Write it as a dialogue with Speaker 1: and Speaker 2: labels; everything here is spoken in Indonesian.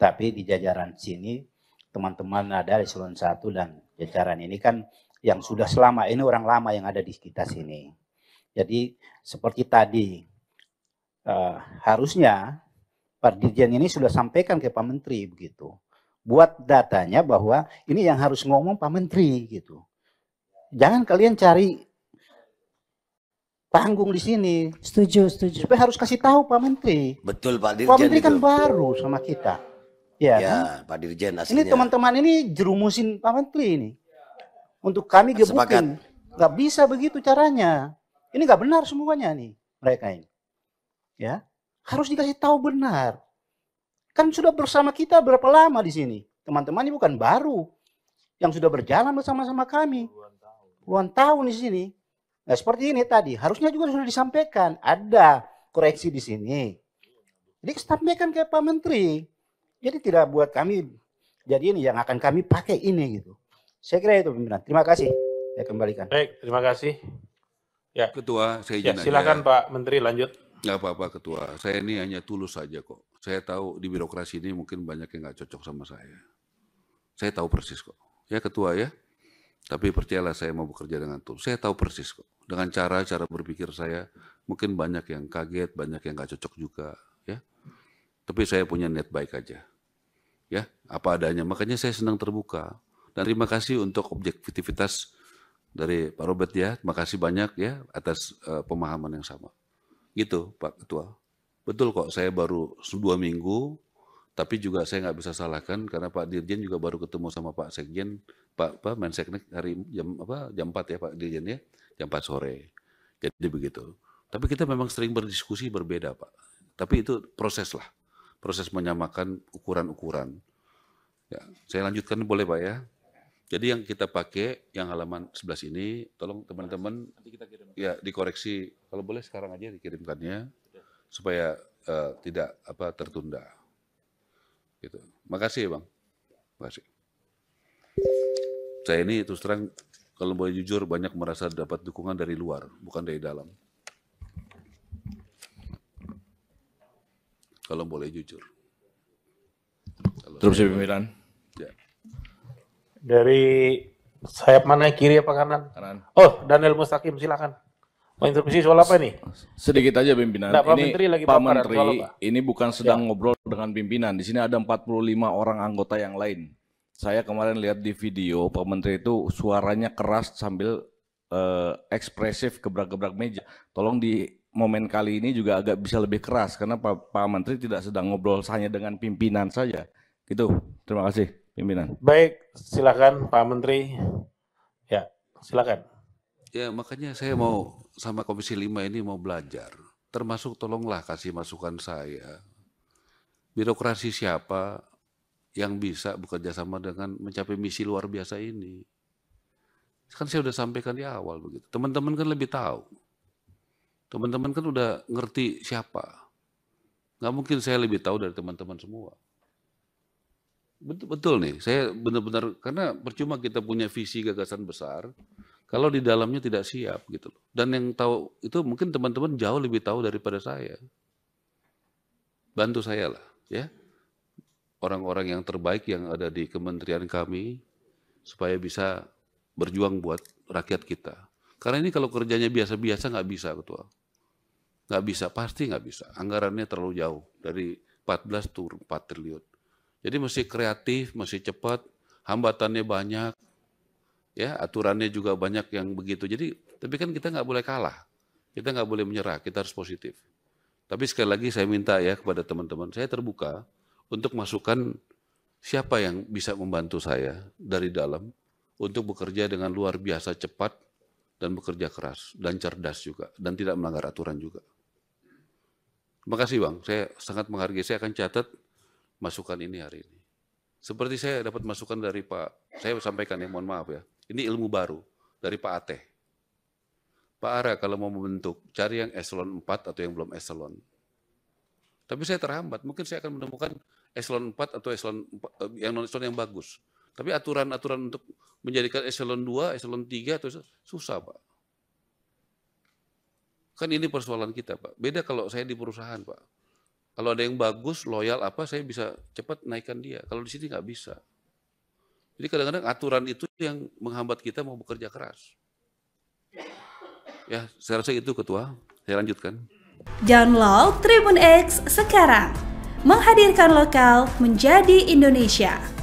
Speaker 1: Tapi di jajaran sini teman-teman ada di Salon Satu dan jajaran ini kan yang sudah selama ini orang lama yang ada di kita sini. Jadi seperti tadi eh, harusnya Pak Dirjen ini sudah sampaikan ke Pak Menteri begitu. Buat datanya bahwa ini yang harus ngomong Pak Menteri gitu. Jangan kalian cari panggung di sini. Setuju, setuju. Supaya harus kasih tahu Pak Menteri. Betul Pak Dirjen. Pak Menteri kan itu. kan baru sama kita. Iya. Ya, kan? Pak Dirjen aslinya. Ini teman-teman ini jerumusin Pak Menteri ini. Untuk kami gebukin. Nggak bisa begitu caranya. Ini nggak benar semuanya nih mereka ini. Ya. Harus dikasih tahu benar. Kan sudah bersama kita berapa lama di sini? Teman-teman ini bukan baru. Yang sudah berjalan bersama-sama kami. Puluhan tahun di sini. Nah, seperti ini tadi, harusnya juga sudah disampaikan. Ada koreksi di sini. Jadi sampaikan ke Pak Menteri jadi tidak buat kami jadi ini yang akan kami pakai ini gitu. Saya kira itu pimpinan. Terima kasih. Saya kembalikan. Baik, terima kasih. Ya. Ketua,
Speaker 2: saya ya, silakan aja. Pak Menteri lanjut. Enggak apa-apa Ketua, saya ini hanya tulus saja kok. Saya tahu di birokrasi ini mungkin banyak yang nggak cocok sama saya. Saya tahu persis kok. Ya Ketua ya. Tapi percayalah saya mau bekerja dengan tulus. Saya tahu persis kok. Dengan cara-cara berpikir saya, mungkin banyak yang kaget, banyak yang nggak cocok juga. Tapi saya punya niat baik aja. Ya, apa adanya. Makanya saya senang terbuka. Dan terima kasih untuk objektivitas dari Pak Robert ya. Terima kasih banyak ya atas uh, pemahaman yang sama. Gitu Pak Ketua. Betul kok saya baru dua minggu, tapi juga saya nggak bisa salahkan karena Pak Dirjen juga baru ketemu sama Pak Sekjen, Pak, Pak Menseknek hari jam apa jam 4 ya Pak Dirjen ya, jam 4 sore. Jadi begitu. Tapi kita memang sering berdiskusi berbeda Pak. Tapi itu proses lah proses menyamakan ukuran-ukuran. Ya, saya lanjutkan boleh Pak ya. Jadi yang kita pakai yang halaman 11 ini, tolong teman-teman ya dikoreksi kalau boleh sekarang aja dikirimkannya supaya uh, tidak apa tertunda. Gitu. Makasih ya, Bang. Makasih. Saya ini terus terang kalau boleh jujur banyak merasa dapat dukungan dari luar, bukan dari dalam. kalau boleh jujur. Terus pimpinan. Ya.
Speaker 1: Dari sayap
Speaker 2: mana kiri apa kanan? Kanan. Oh, Daniel Mustaqim silakan. Mau soal apa nih? Sedikit aja pimpinan. Nah, Pak ini Menteri lagi Pak Menteri ini bukan ya. sedang ya. ngobrol dengan pimpinan. Di sini ada 45 orang anggota yang lain. Saya kemarin lihat di video Pak Menteri itu suaranya keras sambil uh, ekspresif gebrak-gebrak meja. Tolong di momen kali ini juga agak bisa lebih keras karena Pak, Pak Menteri tidak sedang ngobrol hanya dengan pimpinan saja. Gitu. Terima kasih pimpinan. Baik, silakan Pak Menteri. Ya, silakan. Ya, makanya saya mau sama Komisi 5 ini mau belajar. Termasuk tolonglah kasih masukan saya. Birokrasi siapa yang bisa bekerja sama dengan mencapai misi luar biasa ini? Kan saya sudah sampaikan di awal begitu. Teman-teman kan lebih tahu Teman-teman kan udah ngerti siapa. Nggak mungkin saya lebih tahu dari teman-teman semua. Betul, betul nih, saya benar-benar karena percuma kita punya visi gagasan besar kalau di dalamnya tidak siap gitu loh. Dan yang tahu itu mungkin teman-teman jauh lebih tahu daripada saya. Bantu saya lah ya. Orang-orang yang terbaik yang ada di kementerian kami supaya bisa berjuang buat rakyat kita. Karena ini kalau kerjanya biasa-biasa nggak bisa ketua. Nggak bisa, pasti nggak bisa. Anggarannya terlalu jauh dari 14 tur 4 triliun. Jadi mesti kreatif, mesti cepat, hambatannya banyak, ya aturannya juga banyak yang begitu. Jadi tapi kan kita nggak boleh kalah, kita nggak boleh menyerah, kita harus positif. Tapi sekali lagi saya minta ya kepada teman-teman, saya terbuka untuk masukan siapa yang bisa membantu saya dari dalam untuk bekerja dengan luar biasa cepat dan bekerja keras dan cerdas juga dan tidak melanggar aturan juga. Terima kasih Bang, saya sangat menghargai, saya akan catat masukan ini hari ini. Seperti saya dapat masukan dari Pak, saya sampaikan ya, mohon maaf ya. Ini ilmu baru dari Pak Ateh. Pak Ara kalau mau membentuk, cari yang eselon 4 atau yang belum eselon. Tapi saya terhambat, mungkin saya akan menemukan eselon 4 atau eselon 4, eh, yang non eselon yang bagus. Tapi aturan-aturan untuk menjadikan eselon 2, eselon 3 atau susah, Pak. Kan ini persoalan kita, Pak. Beda kalau saya di perusahaan, Pak. Kalau ada yang bagus, loyal apa, saya bisa cepat naikkan dia. Kalau di sini nggak bisa. Jadi kadang-kadang aturan itu yang menghambat kita mau bekerja keras. Ya, saya rasa itu Ketua. Saya lanjutkan. Download Tribun X sekarang. Menghadirkan lokal menjadi Indonesia.